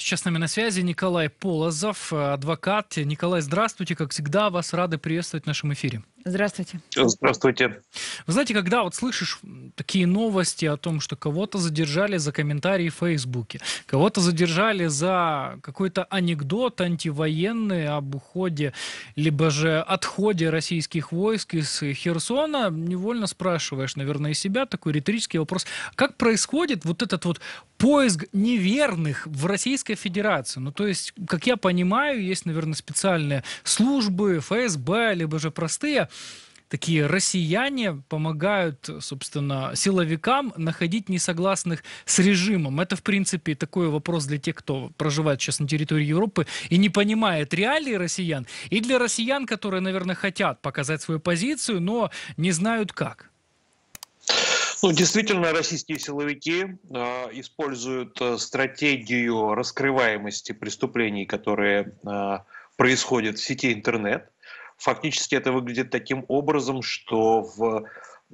Сейчас с нами на связи Николай Полозов, э, адвокат. Николай, здравствуйте. Как всегда, вас рады приветствовать в нашем эфире. Здравствуйте. Здравствуйте. Вы знаете, когда вот слышишь такие новости о том, что кого-то задержали за комментарии в Фейсбуке, кого-то задержали за какой-то анекдот антивоенный об уходе, либо же отходе российских войск из Херсона, невольно спрашиваешь, наверное, и себя такой риторический вопрос, как происходит вот этот вот поиск неверных в Российской Федерации? Ну, то есть, как я понимаю, есть, наверное, специальные службы, ФСБ, либо же простые такие россияне помогают, собственно, силовикам находить несогласных с режимом. Это, в принципе, такой вопрос для тех, кто проживает сейчас на территории Европы и не понимает реалии россиян, и для россиян, которые, наверное, хотят показать свою позицию, но не знают как. Ну, действительно, российские силовики а, э, используют стратегию раскрываемости преступлений, которые э, происходят в сети интернет. Фактически это выглядит таким образом, что в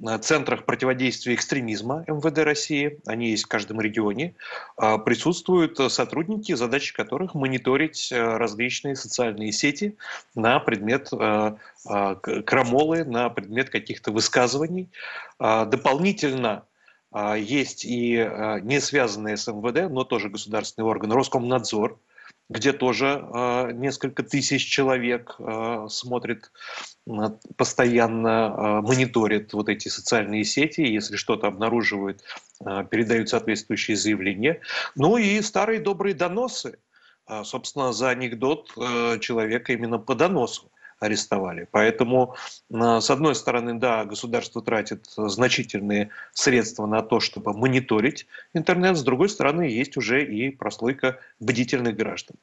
э, центрах противодействия экстремизма МВД России, они есть в каждом регионе, а, присутствуют э, сотрудники, задачи которых мониторить э, различные социальные сети на предмет крамолы, на предмет каких-то высказываний. А, дополнительно а, есть и не связанные с МВД, но тоже государственный орган Роскомнадзор – где тоже э, несколько тысяч человек э, смотрит, э, постоянно э, мониторит вот эти социальные сети, если что-то обнаруживают, э, передают соответствующие заявления. Ну и старые добрые доносы, э, собственно, за анекдот э, человека именно по доносу арестовали. Поэтому, э, с одной стороны, да, государство тратит значительные средства на то, чтобы мониторить интернет, с другой стороны, есть уже и прослойка бдительных граждан.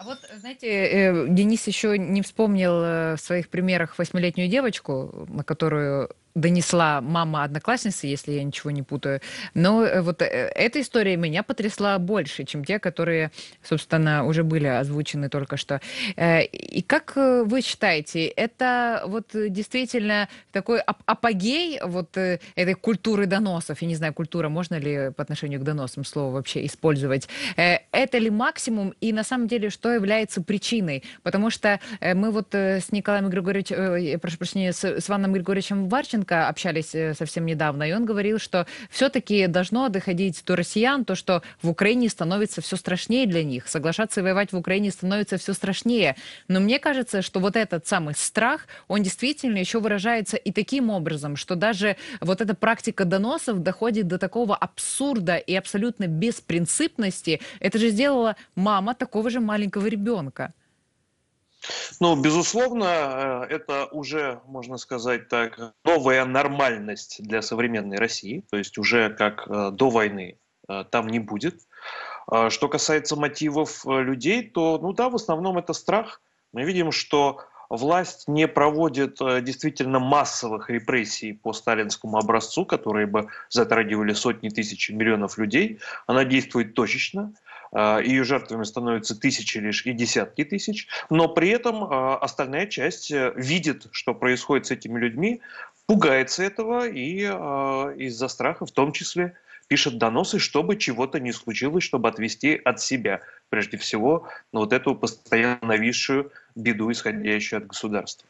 А вот, знаете, э, Денис еще не вспомнил э, в своих примерах восьмилетнюю девочку, на которую донесла мама одноклассницы, если я ничего не путаю. Но э, вот э, эта история меня потрясла больше, чем те, которые, собственно, уже были озвучены только что. Э, и как вы считаете, это вот действительно такой апогей вот этой культуры доносов? Я не знаю, культура, можно ли по отношению к доносам слово вообще использовать? Это ли максимум? И на самом деле, что является причиной? Потому что мы вот с Николаем Григорьевичем, прошу прощения, с, с Ваном Григорьевичем Варченко Лукашенко общались э, совсем недавно, и он говорил, что все-таки должно доходить до россиян то, что в Украине становится все страшнее для них, соглашаться и воевать в Украине становится все страшнее. Но мне кажется, что вот этот самый страх, он действительно еще выражается и таким образом, что даже вот эта практика доносов доходит до такого абсурда и абсолютно беспринципности. Это же сделала мама такого же маленького ребенка. Ну, безусловно, э, это уже, можно сказать так, новая нормальность для современной России, то есть уже как э, до войны э, там не будет. А что касается мотивов людей, то, ну да, в основном это страх. Мы видим, что власть не проводит действительно массовых репрессий по сталинскому образцу, которые бы затрагивали сотни тысяч, миллионов людей. Она действует точечно. А, ее жертвами становятся тысячи лишь и десятки тысяч, но при этом а, остальная часть э, видит, что происходит с этими людьми, пугается этого и а, из-за страха в том числе пишет доносы, чтобы чего-то не случилось, чтобы отвести от себя, прежде всего, вот эту постоянно нависшую беду, исходящую от государства.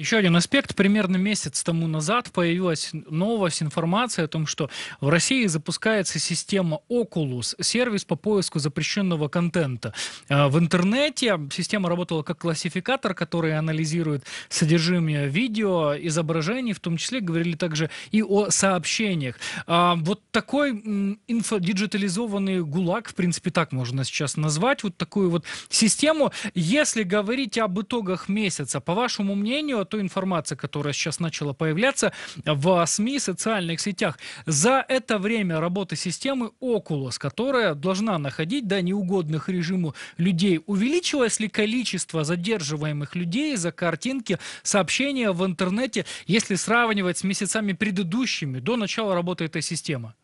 Еще один аспект. Примерно месяц тому назад появилась новость, информация о том, что в России запускается система Oculus, сервис по поиску запрещенного контента. А, в интернете система работала как классификатор, который анализирует содержимое видео, изображений, в том числе говорили также и о сообщениях. А, вот такой инфо диджитализованный гулаг, в принципе, так можно сейчас назвать, вот такую вот систему. Если говорить об итогах месяца, по вашему мнению, той информации, которая сейчас начала появляться в СМИ, социальных сетях. За это время работы системы Oculus, которая должна находить да, неугодных режиму людей, увеличилось ли количество задерживаемых людей за картинки, сообщения в интернете, если сравнивать с месяцами предыдущими, до начала работы этой системы?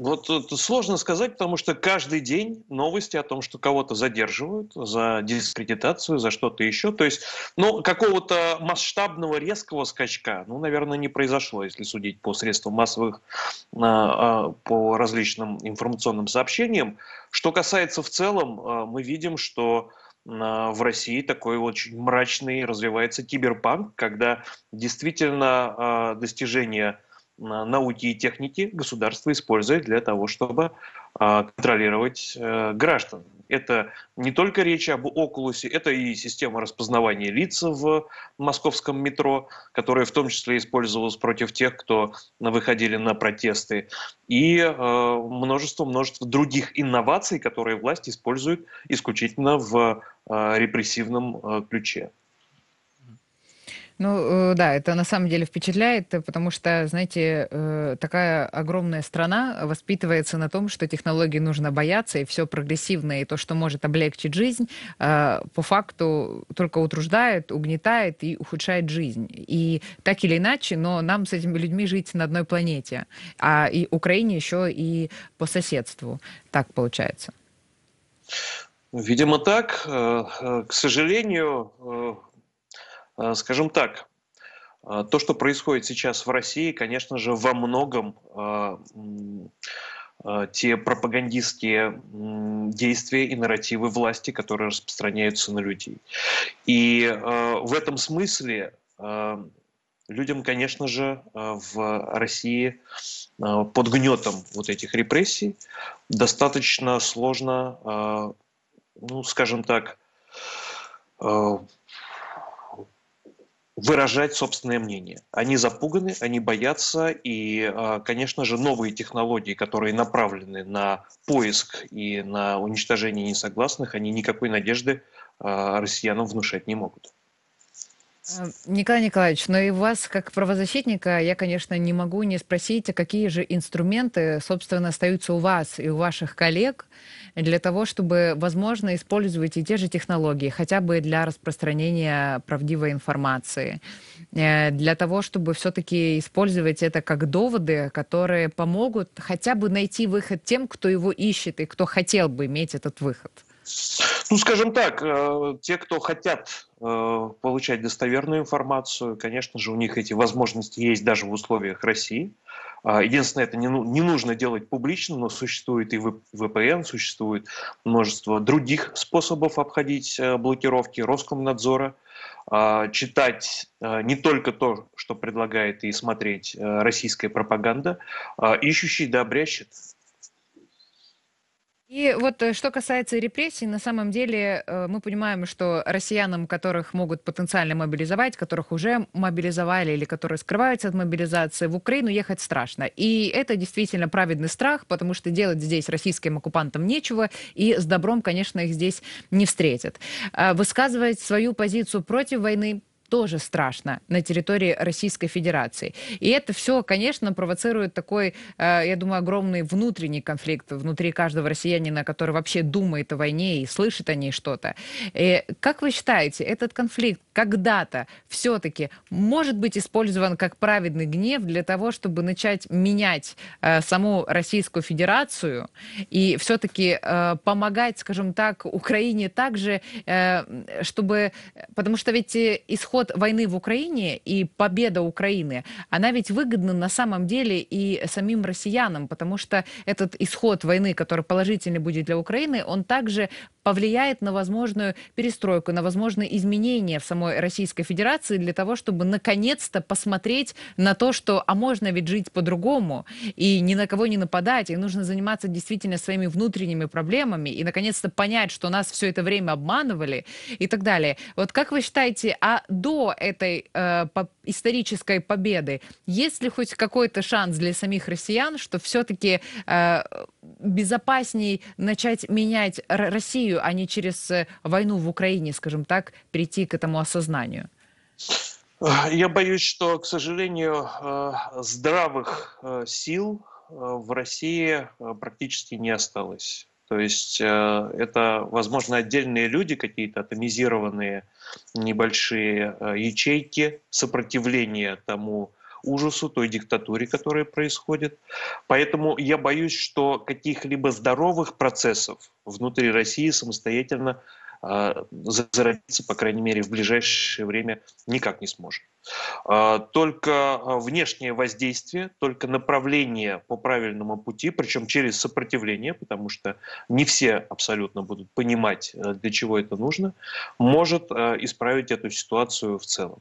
Вот это сложно сказать, потому что каждый день новости о том, что кого-то задерживают за дискредитацию, за что-то еще. То есть, ну, какого-то масштабного резкого скачка, ну, наверное, не произошло, если судить по средствам массовых, а, а, по различным информационным сообщениям. Что касается в целом, а, мы видим, что в России такой очень мрачный развивается киберпанк, когда действительно достижения науки и техники государство использует для того, чтобы а, контролировать э, граждан. Это не только речь об Окулусе, это и система распознавания лиц в московском метро, которая в том числе использовалась против тех, кто выходили на протесты, и множество-множество э, других инноваций, которые власть использует исключительно в э, репрессивном ключе. Ну э, да, это на самом деле впечатляет, э, потому что, знаете, э, такая огромная страна воспитывается на том, что технологии нужно бояться, и все прогрессивное, и то, что может облегчить жизнь, по факту только утруждает, угнетает и ухудшает жизнь. И так или иначе, но нам с этими людьми жить на одной планете, а и Украине еще и по соседству. Так получается. Видимо, так. К сожалению, Э, скажем так, э, то, что происходит сейчас в России, конечно же, во многом э, те пропагандистские действия и нарративы власти, которые распространяются на людей. И в этом смысле людям, конечно же, в России под гнетом вот этих репрессий достаточно сложно, ну, скажем так, выражать собственное мнение. Они запуганы, они боятся, и, а, конечно же, новые технологии, которые направлены на поиск и на уничтожение несогласных, они никакой надежды а, россиянам внушать не могут. Э, Николай Николаевич, но и вас, как правозащитника, я, конечно, не могу не спросить, а какие же инструменты, собственно, остаются у вас и у ваших коллег для того, чтобы, возможно, использовать и те же технологии, хотя бы для распространения правдивой информации, э, для того, чтобы все-таки использовать это как доводы, которые помогут хотя бы найти выход тем, кто его ищет и кто хотел бы иметь этот выход. Ну, скажем так, э, те, кто хотят э, получать достоверную информацию, конечно же, у них эти возможности есть даже в условиях России. А, единственное, это ну, не, нужно делать публично, но существует и VPN, существует множество других способов обходить э, блокировки Роскомнадзора, а, читать не только то, что предлагает и смотреть российская пропаганда, а, ищущий да и вот э, что касается репрессий, на самом деле э, мы понимаем, что россиянам, которых могут потенциально мобилизовать, которых уже мобилизовали или которые скрываются от мобилизации, в Украину ехать страшно. И это действительно праведный страх, потому что делать здесь российским оккупантам нечего, и с добром, конечно, их здесь не встретят. А высказывать свою позицию против войны тоже страшно на территории Российской Федерации. И это все, конечно, провоцирует такой, э, я думаю, огромный внутренний конфликт внутри каждого россиянина, который вообще думает о войне и слышит о ней что-то. Э, как вы считаете, этот конфликт когда-то все-таки может быть использован как праведный гнев для того, чтобы начать менять э, саму Российскую Федерацию и все-таки помогать, скажем так, Украине также, чтобы... Потому что ведь исход исход войны в Украине и победа Украины, она ведь выгодна на самом деле и самим россиянам, потому что этот исход войны, который положительный будет для Украины, он также повлияет на возможную перестройку, на возможные изменения в самой Российской Федерации для того, чтобы наконец-то посмотреть на то, что, а можно ведь жить по-другому, и ни на кого не нападать, и нужно заниматься действительно своими внутренними проблемами, и наконец-то понять, что нас все это время обманывали и так далее. Вот как вы считаете, а до этой э, по исторической победы есть ли хоть какой-то шанс для самих россиян, что все-таки э, безопасней начать менять Россию Россию, а не через э, войну в Украине, скажем так, прийти к этому осознанию? Я боюсь, что, к сожалению, э, здравых э, сил в России практически не осталось. То есть это, возможно, отдельные люди, какие-то атомизированные небольшие ячейки сопротивления тому, ужасу той диктатуре, которая происходит. Поэтому я боюсь, что каких-либо здоровых процессов внутри России самостоятельно а, зародиться, по крайней мере, в ближайшее время никак не сможет. А, только а, внешнее воздействие, только направление по правильному пути, причем через сопротивление, потому что не все абсолютно будут понимать, э, для чего это нужно, может э, исправить эту ситуацию в целом.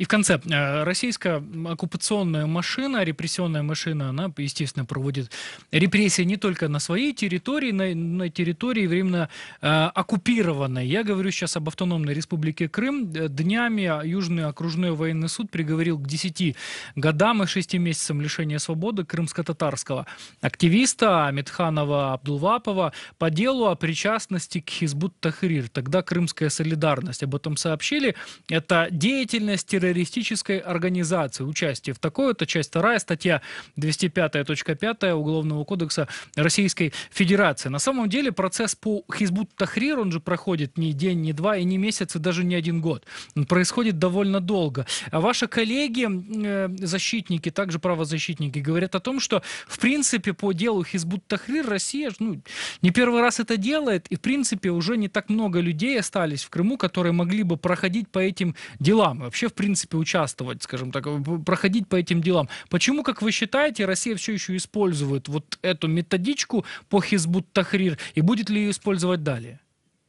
И в конце, э, российская оккупационная машина, репрессионная машина, она, естественно, проводит репрессии не только на своей территории, на, на территории временно э, оккупированной. Я говорю сейчас об автономной республике Крым. Э, днями Южный окружной военный суд приговорил к 10 годам и 6 месяцам лишения свободы крымско-татарского активиста Амитханова Абдулвапова по делу о причастности к Хизбут Тахрир. Тогда крымская солидарность. Об этом сообщили. Это деятельность террористов террористической организации. Участие в такой то часть 2, статья 205.5 Уголовного кодекса Российской Федерации. На самом деле процесс по Хизбут Тахрир, он же проходит не день, не два, и не месяц, и даже не один год. Он происходит довольно долго. А ваши коллеги, э, защитники, также правозащитники, говорят о том, что в принципе по делу Хизбут Тахрир Россия ну, не первый раз это делает, и в принципе уже не так много людей остались в Крыму, которые могли бы проходить по этим делам. Вообще, в принципе, принципе, участвовать, скажем так, проходить по этим делам. Почему, как вы считаете, Россия все еще использует вот эту методичку по Хизбут Тахрир и будет ли ее использовать далее?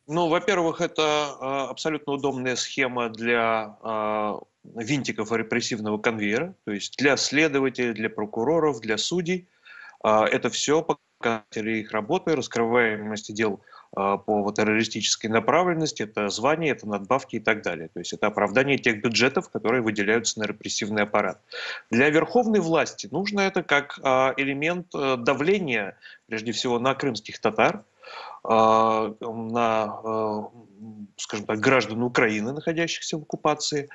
Ну, во-первых, это э, абсолютно удобная схема для э, винтиков репрессивного конвейера, то есть для следователей, для прокуроров, для судей. Э, это все показатели их работы, раскрываемости дел – а, по террористической направленности, это звания, это надбавки и так далее. То есть это оправдание тех бюджетов, которые выделяются на репрессивный аппарат. Для верховной власти нужно это как а, элемент э, давления, прежде всего, на крымских татар, а, на, э, скажем так, граждан Украины, находящихся в оккупации,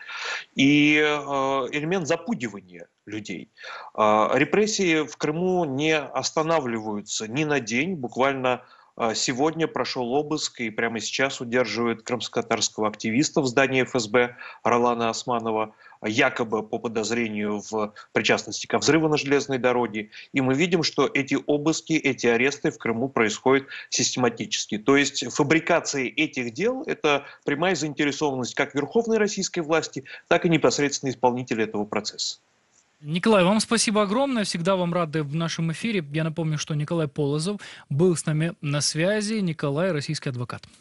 и э, элемент запугивания людей. Репрессии в Крыму не останавливаются ни на день, буквально а, сегодня прошел обыск и прямо сейчас удерживают крымско-татарского активиста в здании ФСБ Ролана Османова, а, якобы по подозрению в причастности ко взрыву на железной дороге. И мы видим, что эти обыски, эти аресты в Крыму происходят систематически. То есть фабрикация этих дел – это прямая заинтересованность как верховной российской власти, так и непосредственно исполнителя этого процесса. Николай, вам спасибо огромное. Всегда вам рады в нашем эфире. Я напомню, что Николай Полозов был с нами на связи. Николай, российский адвокат.